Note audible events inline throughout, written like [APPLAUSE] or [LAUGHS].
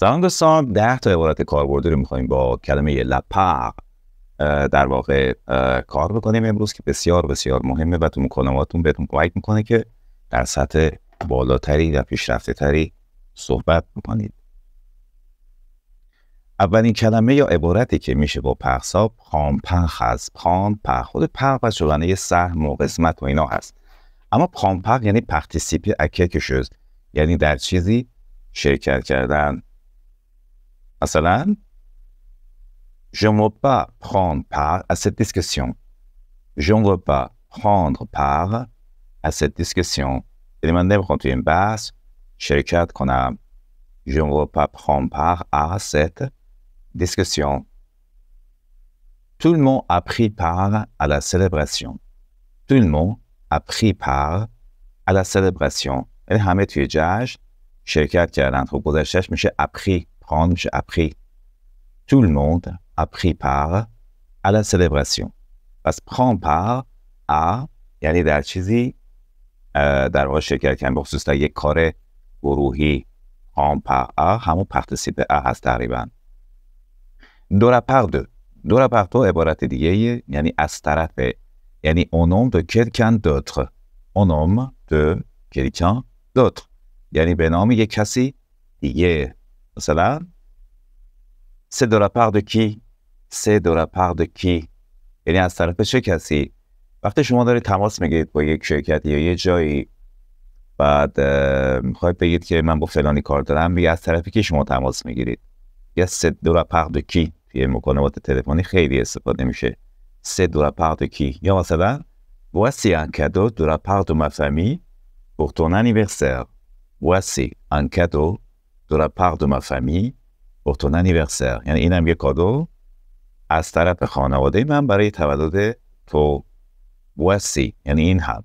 زمان دوستان ده تا عبارت کاربردی رو میخوایم با کلمه لپق در واقع کار بکنیم امروز که بسیار بسیار مهمه و تو مکالماتون بهتون کمک میکنه که در سطح بالاتری و پیشرفته تری صحبت بکنید اولین کلمه یا عبارتی که میشه با پخصاب خام پخ از پان پخ خود پخ و یه سهم و قسمت و اینا هست اما پان پخ یعنی پختیسیپی اکه شد یعنی در چیزی شرکت کردن Masalan, je ne veux pas prendre part à cette discussion. Je ne veux pas prendre part à cette discussion. Demandez quand une base, qu'on a, je ne veux pas prendre part à cette discussion. Tout le monde a pris part à la célébration. Tout le monde a pris part à la célébration. همه توی qui a کردند خب گذشتهش a après. Tout le monde a pris part à la célébration. se prend part à dans در chizi, de واقع شرکت کردن به خصوص در یک کار گروهی prend part à همون participe à هست تقریبا De la part de de la part دو عبارت دیگه Yani au nom de quelqu'un d'autre au nom de quelqu'un d'autre Yani به نام یک کسی c'est de la part de کی c'est de la part de کی یعنی از طرف چه کسی وقتی شما دارید تماس میگیرید با یک شرکت یا یه جایی بعد میخواید بگید که من با فلانی کار دارم بگید از طرف کی شما تماس میگیرید یا سه دو پرد کی توی مکالمات تلفنی خیلی استفاده میشه سه دو پرد کی یا مثلا voici un cadeau de la part de ma famille pour ton anniversaire voici un cadeau de la part de ma famille با این انیورسر یعنی اینم یه کادو از طرف خانواده من برای تولد تو وسی یعنی این هم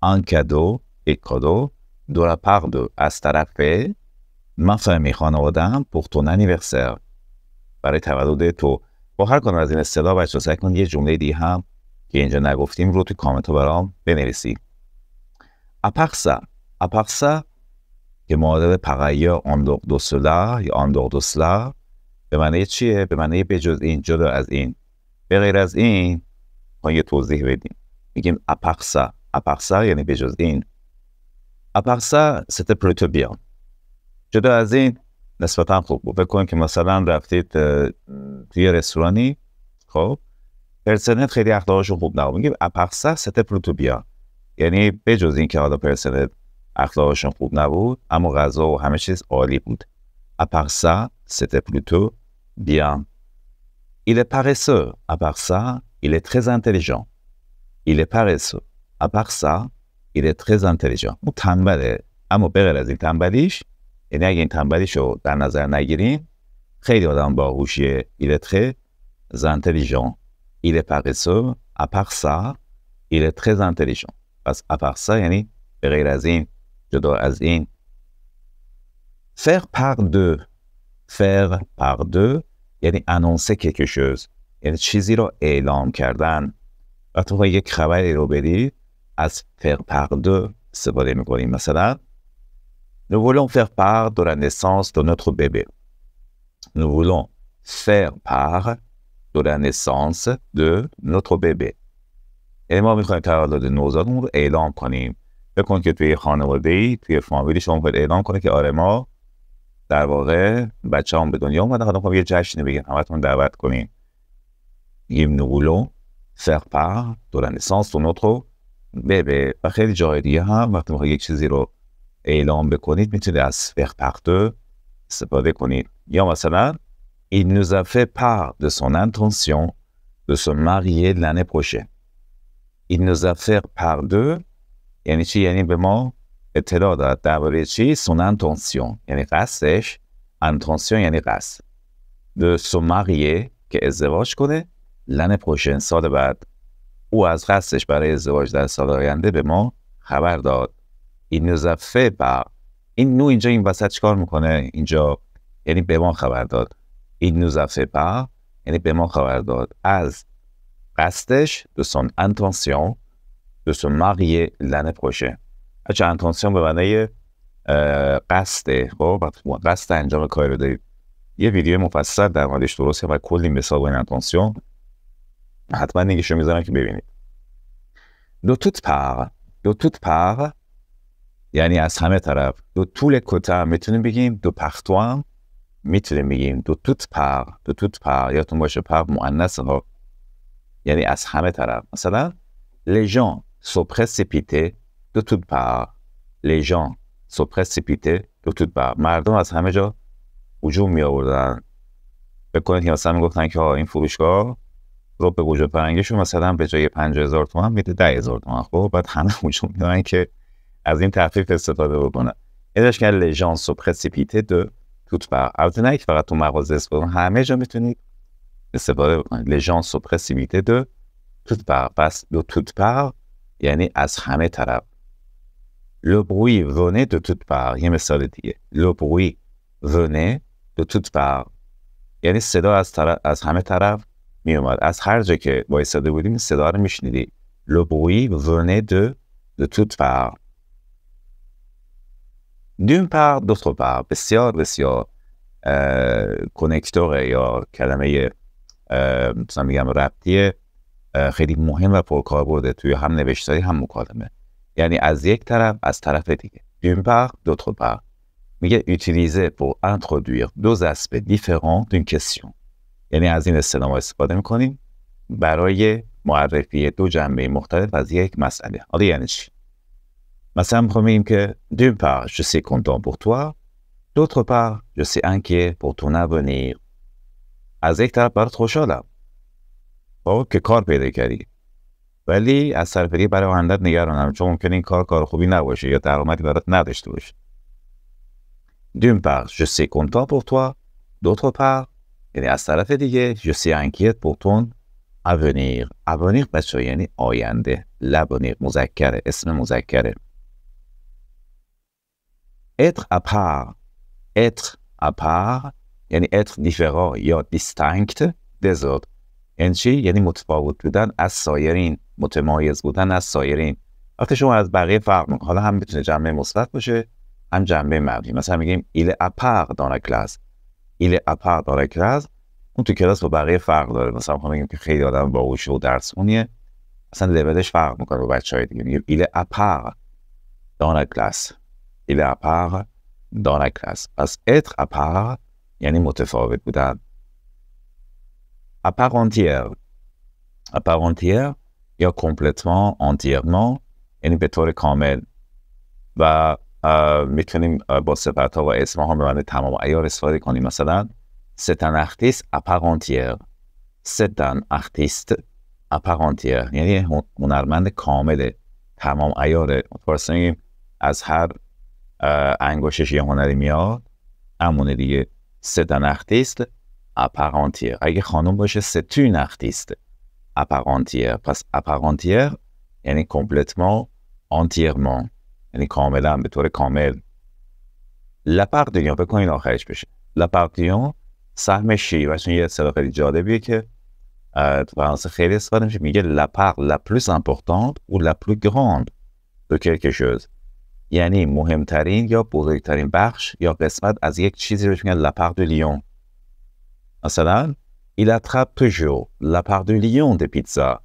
آن کادو یک کادو دورا دو از طرف مفهمی خانواده هم پختون انیورسر برای تولد تو با هر از این اصطلاح بچه سعی یه جمله دی هم که اینجا نگفتیم رو توی کامنت برام بنویسی اپخسا که معادل پقیا آندوق دوسلا یا آندوق دوسلا به معنی چیه؟ به معنی بجز این جدا از این به غیر از این ما یه توضیح بدیم میگیم اپقسا اپقسا یعنی بجز این اپقسا ست بیان جدا از این نسبتا خوب بود که مثلا رفتید توی رستورانی خب پرسنت خیلی اخلاقشون خوب نبود میگیم اپقسا ست بیان یعنی بجز این که حالا پرسنل اخلاقشون خوب نبود اما غذا و همه چیز عالی بود اپرسا part ça c'était plutôt bien il est paresseux à part ça il est très intelligent il تنبله اما بغیر از این تنبلیش یعنی اگه این تنبلیش رو در نظر نگیریم خیلی آدم با il est très intelligent il est paresseux à part ça پس اپرسا یعنی به جدا از این faire par deux faire par deux یعنی انونسه quelque chose یعنی چیزی رو اعلام کردن وقتی بخوای یک خبری رو بدید از faire par deux استفاده میکنیم مثلا Nous voulons faire part de la naissance de notre bébé. Nous voulons faire part de la naissance de notre bébé. یعنی ما میخوایم تولد نوزادمون رو اعلام کنیم بکن که توی خانواده ای توی فامیلی شما باید اعلام کنه که آره ما در واقع بچه هم به دنیا اومده خدا خب یه جشن بگیم تون دعوت کنیم ییم نقولو سرپا دوران سانس و نوترو خب. ببه و خیلی جای دیگه هم وقتی میخواید یک چیزی رو اعلام بکنید میتونید از دو استفاده کنید یا مثلا این نوزفه a fait part de son intention de se marier دو یعنی چی یعنی به ما اطلاع داد درباره چی سون انتونسیون یعنی قصدش انتونسیون یعنی قصد دو سومقیه که ازدواج کنه لن پوشن سال بعد او از قصدش برای ازدواج در سال آینده به ما خبر داد این نوزفه با این نو اینجا این وسط چکار میکنه اینجا یعنی به ما خبر داد این نوزفه با یعنی به ما خبر داد از قصدش دو سون انتونسیون مقیه لنه خوشه اچه انتانسیون به معنای قصده خب قصد انجام کار رو دارید یه ویدیو مفصل در موردش درسته و کلی مثال این انتانسیون حتما نگیش رو میذارم که ببینید دو توت پر دو توت پر یعنی از همه طرف دو طول کتا میتونیم بگیم دو هم میتونیم بگیم دو توت پر دو توت پر یادتون باشه پر مؤنس ها خب؟ یعنی از همه طرف مثلا لژان se précipitaient de toutes parts. Les gens se précipitaient de toutes مردم از همه جا وجود می آوردن بکنید که مثلا گفتن که این فروشگاه رو به گوجه پرنگشون مثلا به جای هزار تومن میده هزار تومن خب بعد همه هجوم [LAUGHS] که از این تخفیف استفاده بکنن ازش که لژان سو دو البته نه فقط تو مغازه همه جا میتونید استفاده بکنید یعنی از همه طرف بروی ونه دو توت یه مثال دیگه بروی ونه دو توت پار یعنی صدا از, طرف، از همه طرف می اومد از هر جا که وایساده بودیم صدا رو میشنیدی بروی ونه دو دو توت پار دون پار دو پار بسیار بسیار کنکتور یا کلمه مثلا میگم ربطیه خیلی مهم و پرکار پرکاربرده توی هم نوشتاری هم مکالمه یعنی از یک طرف از طرف دیگه دونپر دو دو میگه utiliser pour introduire دو aspects différents d'une question یعنی از این استنام استفاده میکنیم برای معرفی دو جنبه مختلف از یک مسئله حالا یعنی چی مثلا میخوام بگیم که دونپر part je suis content pour toi d'autre part je suis inquiet pour ton از یک طرف برات خوشحالم خب که کار پیدا کردی ولی از سرفری برای آیندت نگرانم چون ممکن این کار کار خوبی نباشه یا درآمدی برات نداشته باشه D'une پر je suis content pour toi. D'autre یعنی از طرف دیگه je suis inquiet pour ton avenir. Avenir بچه یعنی آینده. لبنیر مذکره. اسم مذکره. Être à part. Être یعنی être différent یا distinct des انچی یعنی متفاوت بودن از سایرین متمایز بودن از سایرین وقتی شما از بقیه فرق حالا هم میتونه جنبه مثبت باشه هم جنبه منفی مثلا میگیم ایل اپار دان کلاس ایل اپار دان کلاس اون تو کلاس با بقیه فرق داره مثلا میخوام بگیم که خیلی آدم باهوشه و درس اصلا لولش فرق میکنه با بچهای دیگه میگیم ایل اپار دان کلاس ایل اپار دان کلاس پس اتر اپار یعنی متفاوت بودن à part entière. À part entière, یا کمپلتما یعنی به طور کامل و میتونیم با صفت ها و اسم ها به معنی تمام ایار استفاده کنیم مثلا ستن اختیس اپارانتیر ستن اختیست اپارانتیر یعنی هنرمند کامل تمام ایاره فارسی از هر انگوشش یه هنری میاد امونه دیگه ستن اختیست اپرانتیر اگه خانم باشه ستون اختیست اپرانتیر پس اپرانتیر یعنی کمپلتما entièrement یعنی کاملا به طور کامل لپردیون بکنین آخرش بشه لپردیون سهم شیوه چون یه اصطلاح خیلی جالبیه که تو فرانسه خیلی استفاده میشه میگه لپر لپلوس امپورتانت و لپلو گراند دو chose یعنی مهمترین یا بزرگترین بخش یا قسمت از یک چیزی رو میگن لپر دو لیون مثلا, il attrape toujours la part du lion des pizzas.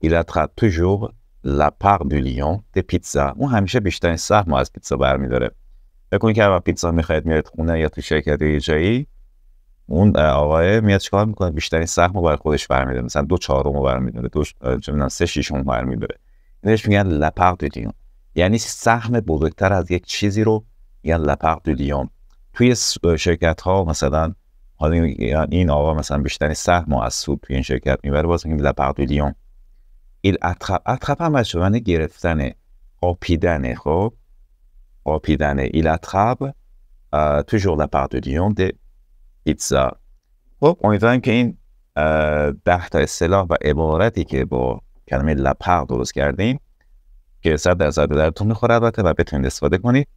Il attrape toujours la part du lion des pizzas. اون همیشه بیشترین سهم از پیتزا برمیداره. فکر که اول پیتزا میخواید میاد خونه یا تو شرکت یه جایی اون آقای میاد چیکار میکنه بیشترین سهم رو برای خودش برمیداره مثلا دو چهارم رو برمیداره دو چه سه ششم برمیداره بهش میگن لپق دو لیون یعنی سهم بزرگتر از یک چیزی رو یا لپق دو لیون توی شرکت ها مثلا حالا این آقا مثلا بیشتر سهم از سود توی این شرکت میبره باز میگیم لپردولیون ایل اتخب اتخب هم از گرفتن آپیدن خب آپیدن ایل اتخب دو لپردولیون ده پیتزا خب امیدوارم که این ده تا اصطلاح و عبارتی که با کلمه لپق درست کردیم که صد در به درتون میخوره البته و بتونید استفاده کنید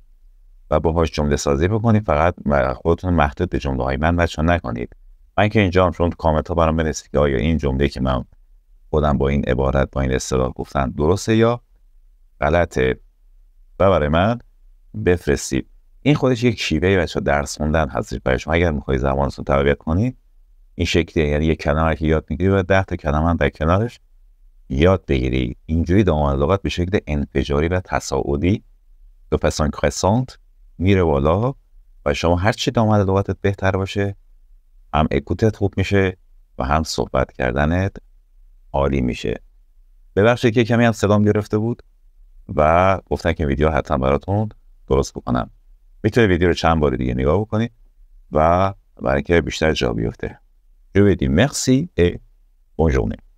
و باهاش جمله سازی بکنید فقط خودتون محدود به جمله های من بچا نکنید من که اینجا هم شما کامنت ها برام بنویسید که آیا این جمله که من خودم با این عبارت با این اصطلاح گفتن درسته یا غلطه و برای من بفرستید این خودش یک شیوه بچا درس خوندن هستش برای شما اگر زبان زبانتون تقویت کنید این شکلیه یعنی یک کلمه که یاد میگیری و ده تا کلمه هم در کنارش یاد بگیری اینجوری دامن لغت به شکل انفجاری و تصاعدی دو پسان کرسانت میره بالا و شما هر چی دامد لغتت بهتر باشه هم اکوتت خوب میشه و هم صحبت کردنت عالی میشه ببخشید که کمی هم صدام گرفته بود و گفتن که ویدیو حتما براتون درست بکنم میتونید ویدیو رو چند بار دیگه نگاه بکنید و برای که بیشتر جا بیفته جو مرسی مرسی